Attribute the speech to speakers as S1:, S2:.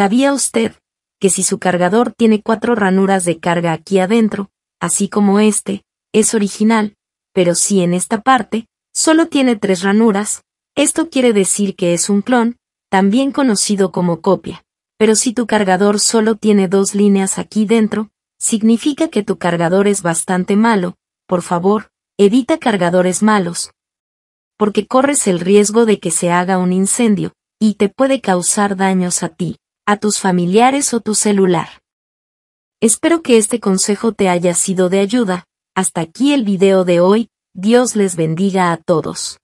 S1: ¿Sabía usted que si su cargador tiene cuatro ranuras de carga aquí adentro, así como este, es original, pero si en esta parte, solo tiene tres ranuras, esto quiere decir que es un clon, también conocido como copia. Pero si tu cargador solo tiene dos líneas aquí dentro, significa que tu cargador es bastante malo, por favor, evita cargadores malos. Porque corres el riesgo de que se haga un incendio, y te puede causar daños a ti a tus familiares o tu celular. Espero que este consejo te haya sido de ayuda. Hasta aquí el video de hoy, Dios les bendiga a todos.